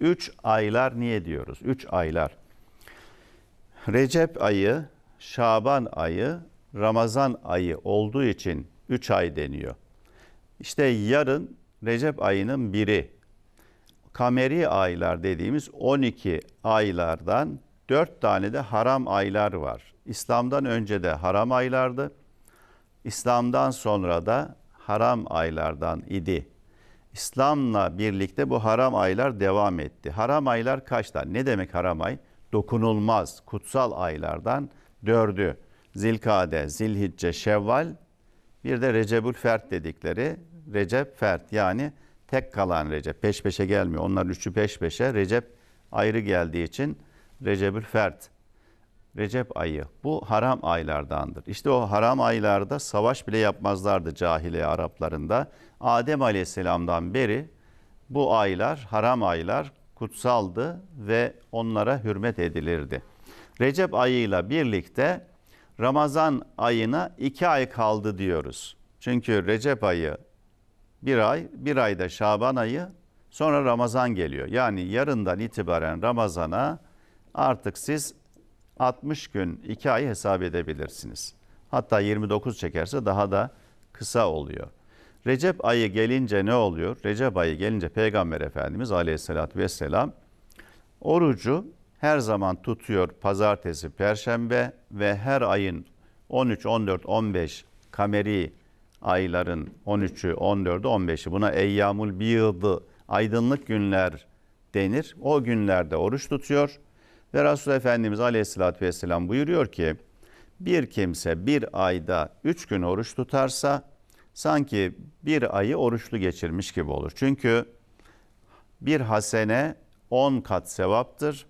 Üç aylar niye diyoruz? Üç aylar. Recep ayı, Şaban ayı, Ramazan ayı olduğu için üç ay deniyor. İşte yarın Recep ayının biri. Kameri aylar dediğimiz 12 aylardan 4 tane de haram aylar var. İslam'dan önce de haram aylardı. İslam'dan sonra da haram aylardan idi. İslam'la birlikte bu haram aylar devam etti. Haram aylar kaç Ne demek haram ay? Dokunulmaz kutsal aylardan dördü. Zilkade, Zilhicce, Şevval bir de Recebül Fert dedikleri Recep Fert yani tek kalan Recep. Peş peşe gelmiyor. Onlar üçü peş peşe. Recep ayrı geldiği için Recebül Fert. Recep ayı. Bu haram aylardandır. İşte o haram aylarda savaş bile yapmazlardı Cahili Araplarında. Adem aleyhisselamdan beri bu aylar, haram aylar kutsaldı ve onlara hürmet edilirdi. Recep ayıyla birlikte Ramazan ayına iki ay kaldı diyoruz. Çünkü Recep ayı bir ay, bir ayda Şaban ayı, sonra Ramazan geliyor. Yani yarından itibaren Ramazan'a artık siz 60 gün 2 ayı hesap edebilirsiniz. Hatta 29 çekerse daha da kısa oluyor. Recep ayı gelince ne oluyor? Recep ayı gelince Peygamber Efendimiz aleyhissalatü vesselam orucu her zaman tutuyor pazartesi, perşembe ve her ayın 13, 14, 15 kameri ayların 13'ü, 14'ü, 15'i buna eyyamul biyıdı aydınlık günler denir. O günlerde oruç tutuyor. Ve Resulullah Efendimiz Aleyhisselatü Vesselam buyuruyor ki bir kimse bir ayda üç gün oruç tutarsa sanki bir ayı oruçlu geçirmiş gibi olur. Çünkü bir hasene on kat sevaptır.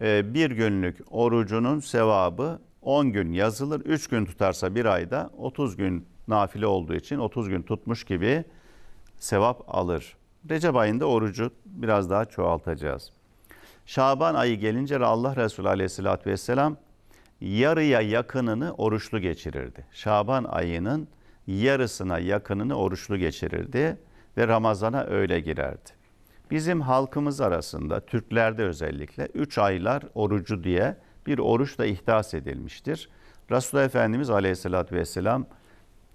Ee, bir günlük orucunun sevabı 10 gün yazılır. 3 gün tutarsa bir ayda 30 gün nafile olduğu için 30 gün tutmuş gibi sevap alır. Recep ayında orucu biraz daha çoğaltacağız. Şaban ayı gelince Allah Resulü aleyhissalatü vesselam yarıya yakınını oruçlu geçirirdi. Şaban ayının yarısına yakınını oruçlu geçirirdi ve Ramazan'a öyle girerdi. Bizim halkımız arasında Türklerde özellikle 3 aylar orucu diye bir oruç da ihdas edilmiştir. Resulullah Efendimiz Aleyhisselatü Vesselam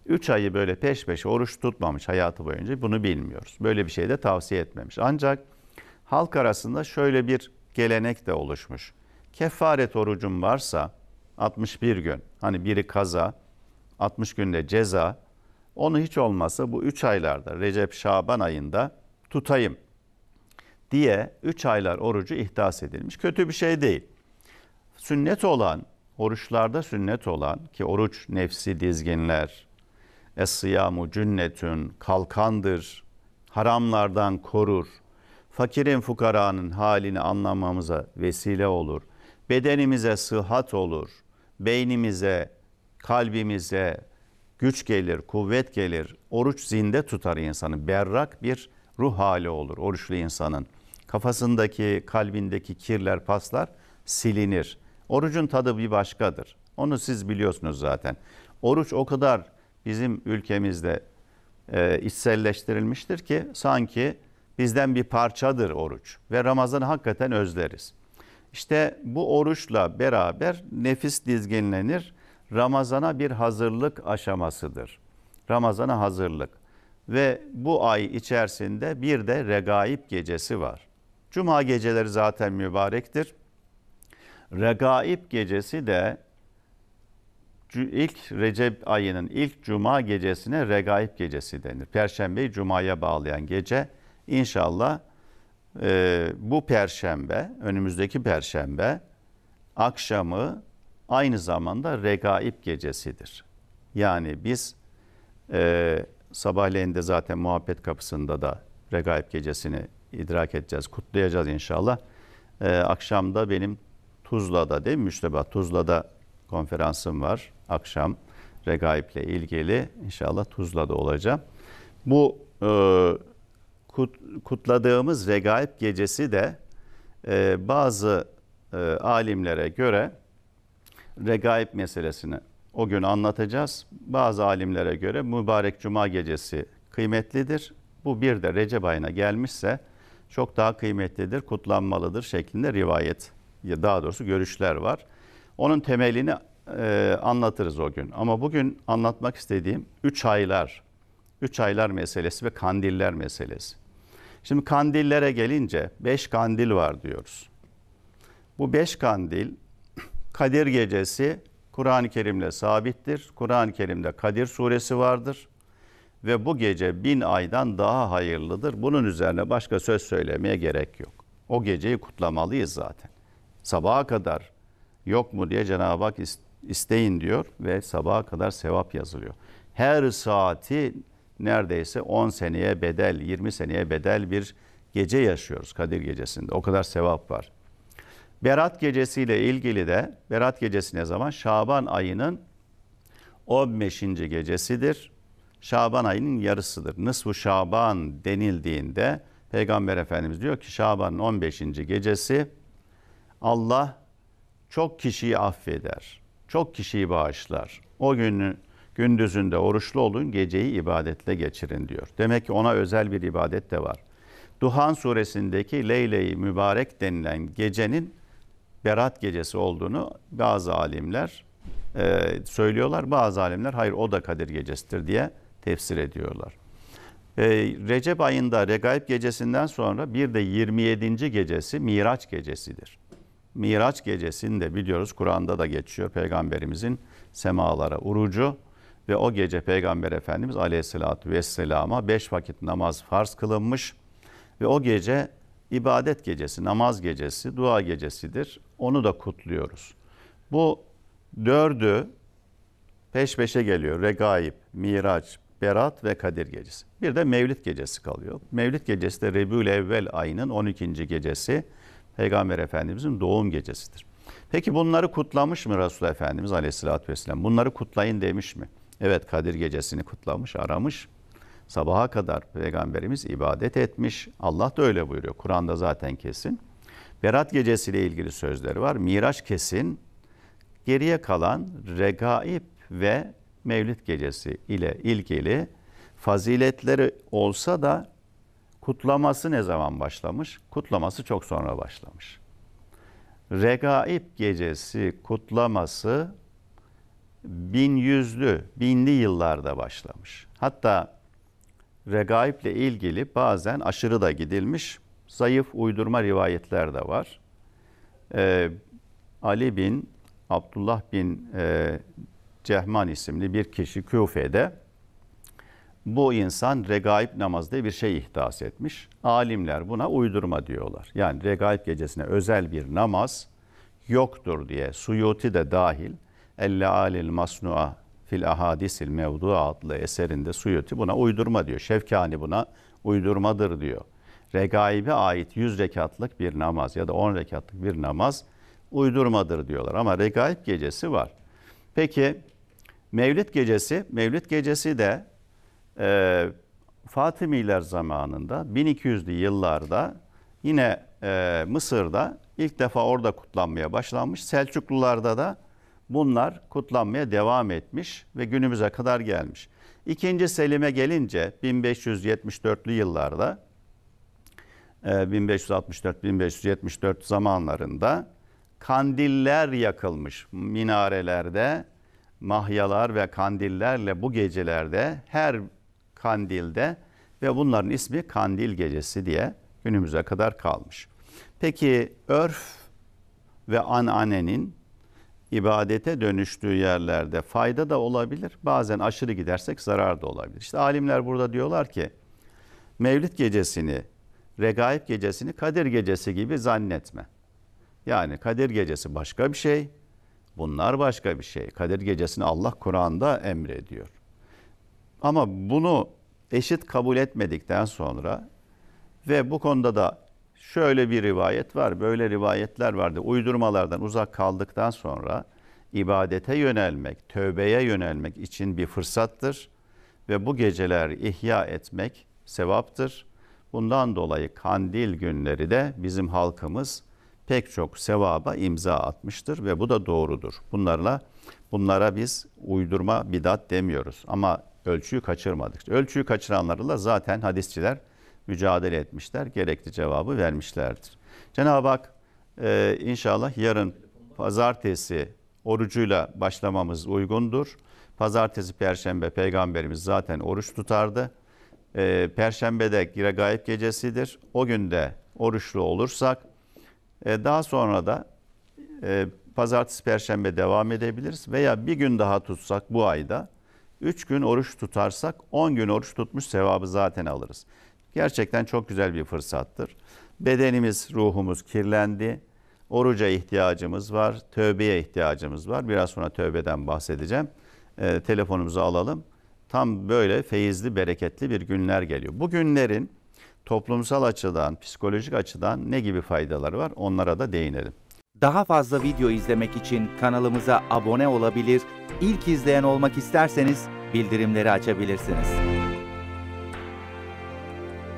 3 ayı böyle peş peşe oruç tutmamış hayatı boyunca bunu bilmiyoruz. Böyle bir şey de tavsiye etmemiş. Ancak halk arasında şöyle bir gelenek de oluşmuş. Kefaret orucum varsa 61 gün hani biri kaza 60 günde ceza onu hiç olmazsa bu 3 aylarda Recep Şaban ayında tutayım diye 3 aylar orucu ihdas edilmiş. Kötü bir şey değil. Sünnet olan, oruçlarda sünnet olan ki oruç nefsi dizginler, es-siyamu cünnetün, kalkandır, haramlardan korur, fakirin fukaranın halini anlamamıza vesile olur. Bedenimize sıhhat olur. Beynimize, kalbimize güç gelir, kuvvet gelir. Oruç zinde tutar insanı. Berrak bir ruh hali olur oruçlu insanın. Kafasındaki, kalbindeki kirler, paslar silinir. Orucun tadı bir başkadır. Onu siz biliyorsunuz zaten. Oruç o kadar bizim ülkemizde e, içselleştirilmiştir ki sanki Bizden bir parçadır oruç ve Ramazan'ı hakikaten özleriz. İşte bu oruçla beraber nefis dizginlenir. Ramazana bir hazırlık aşamasıdır. Ramazana hazırlık. Ve bu ay içerisinde bir de regaib gecesi var. Cuma geceleri zaten mübarektir. Regaib gecesi de ilk Recep ayının ilk cuma gecesine regaib gecesi denir. Perşembeyi cumaya bağlayan gece İnşallah e, bu perşembe, önümüzdeki perşembe akşamı aynı zamanda regaib gecesidir. Yani biz e, sabahleyin de zaten muhabbet kapısında da regaib gecesini idrak edeceğiz, kutlayacağız inşallah. E, akşamda benim Tuzla'da değil mi Müşteba? Tuzla'da konferansım var akşam regaib ilgili. İnşallah Tuzla'da olacağım. Bu e, kut, kutladığımız Regaib gecesi de e, bazı e, alimlere göre Regaib meselesini o gün anlatacağız. Bazı alimlere göre mübarek cuma gecesi kıymetlidir. Bu bir de Recep ayına gelmişse çok daha kıymetlidir, kutlanmalıdır şeklinde rivayet ya daha doğrusu görüşler var. Onun temelini e, anlatırız o gün. Ama bugün anlatmak istediğim üç aylar üç aylar meselesi ve kandiller meselesi. Şimdi kandillere gelince beş kandil var diyoruz. Bu beş kandil Kadir gecesi Kur'an-ı Kerim'le sabittir. Kur'an-ı Kerim'de Kadir suresi vardır. Ve bu gece bin aydan daha hayırlıdır. Bunun üzerine başka söz söylemeye gerek yok. O geceyi kutlamalıyız zaten. Sabaha kadar yok mu diye Cenab-ı Hak isteyin diyor ve sabaha kadar sevap yazılıyor. Her saati neredeyse 10 seneye bedel, 20 seneye bedel bir gece yaşıyoruz Kadir Gecesi'nde. O kadar sevap var. Berat Gecesi ile ilgili de Berat Gecesi ne zaman? Şaban ayının 15. gecesidir. Şaban ayının yarısıdır. Nısfu Şaban denildiğinde Peygamber Efendimiz diyor ki Şaban'ın 15. gecesi Allah çok kişiyi affeder. Çok kişiyi bağışlar. O günü Gündüzünde oruçlu olun, geceyi ibadetle geçirin diyor. Demek ki ona özel bir ibadet de var. Duhan suresindeki Leyle-i Mübarek denilen gecenin Berat gecesi olduğunu bazı alimler e, söylüyorlar. Bazı alimler hayır o da Kadir gecesidir diye tefsir ediyorlar. E, Recep ayında Regaib gecesinden sonra bir de 27. gecesi Miraç gecesidir. Miraç gecesini de biliyoruz Kur'an'da da geçiyor Peygamberimizin semalara urucu. Ve o gece Peygamber Efendimiz Aleyhisselatü vesselama beş vakit namaz farz kılınmış. Ve o gece ibadet gecesi, namaz gecesi, dua gecesidir. Onu da kutluyoruz. Bu dördü peş peşe geliyor. Regaib, Miraç, Berat ve Kadir gecesi. Bir de Mevlid gecesi kalıyor. Mevlid gecesi de Rebül Evvel ayının 12. gecesi. Peygamber Efendimizin doğum gecesidir. Peki bunları kutlamış mı Resul Efendimiz Aleyhisselatü Vesselam? Bunları kutlayın demiş mi? Evet Kadir gecesini kutlamış, aramış. Sabaha kadar peygamberimiz ibadet etmiş. Allah da öyle buyuruyor. Kur'an'da zaten kesin. Berat gecesiyle ilgili sözleri var. Miraç kesin. Geriye kalan regaib ve Mevlid gecesi ile ilgili faziletleri olsa da kutlaması ne zaman başlamış? Kutlaması çok sonra başlamış. Regaib gecesi kutlaması 1100'lü, binli yıllarda başlamış. Hatta regaible ilgili bazen aşırı da gidilmiş zayıf uydurma rivayetler de var. Ee, Ali bin Abdullah bin e, Cehman isimli bir kişi Küfe'de bu insan regaib namaz diye bir şey ihdas etmiş. Alimler buna uydurma diyorlar. Yani regaib gecesine özel bir namaz yoktur diye Suyuti de dahil El-Lealil Masnu'a fil Ahadisil Mevdu adlı eserinde Suyuti buna uydurma diyor. Şevkani buna uydurmadır diyor. Regaib'e ait 100 rekatlık bir namaz ya da 10 rekatlık bir namaz uydurmadır diyorlar. Ama Regaib gecesi var. Peki Mevlid gecesi, Mevlid gecesi de e, Fatimiler zamanında 1200'lü yıllarda yine e, Mısır'da ilk defa orada kutlanmaya başlanmış. Selçuklularda da Bunlar kutlanmaya devam etmiş ve günümüze kadar gelmiş. İkinci Selim'e gelince 1574'lü yıllarda 1564-1574 e, zamanlarında kandiller yakılmış minarelerde mahyalar ve kandillerle bu gecelerde her kandilde ve bunların ismi kandil gecesi diye günümüze kadar kalmış. Peki örf ve ananenin ibadete dönüştüğü yerlerde fayda da olabilir. Bazen aşırı gidersek zarar da olabilir. İşte alimler burada diyorlar ki Mevlid gecesini, Regaib gecesini Kadir gecesi gibi zannetme. Yani Kadir gecesi başka bir şey, bunlar başka bir şey. Kadir gecesini Allah Kur'an'da emrediyor. Ama bunu eşit kabul etmedikten sonra ve bu konuda da şöyle bir rivayet var, böyle rivayetler vardı. Uydurmalardan uzak kaldıktan sonra ibadete yönelmek, tövbeye yönelmek için bir fırsattır ve bu geceler ihya etmek sevaptır. Bundan dolayı kandil günleri de bizim halkımız pek çok sevaba imza atmıştır ve bu da doğrudur. Bunlarla bunlara biz uydurma bidat demiyoruz ama ölçüyü kaçırmadık. Ölçüyü kaçıranlarla zaten hadisçiler mücadele etmişler, gerekli cevabı vermişlerdir. Cenab-ı Hak e, inşallah yarın pazartesi orucuyla başlamamız uygundur. Pazartesi, perşembe peygamberimiz zaten oruç tutardı. E, perşembe de gire gayip gecesidir. O günde oruçlu olursak e, daha sonra da e, pazartesi, perşembe devam edebiliriz. Veya bir gün daha tutsak bu ayda üç gün oruç tutarsak 10 gün oruç tutmuş sevabı zaten alırız gerçekten çok güzel bir fırsattır. Bedenimiz, ruhumuz kirlendi. Oruca ihtiyacımız var, tövbeye ihtiyacımız var. Biraz sonra tövbeden bahsedeceğim. E, telefonumuzu alalım. Tam böyle feyizli, bereketli bir günler geliyor. Bu günlerin toplumsal açıdan, psikolojik açıdan ne gibi faydaları var onlara da değinelim. Daha fazla video izlemek için kanalımıza abone olabilir, ilk izleyen olmak isterseniz bildirimleri açabilirsiniz.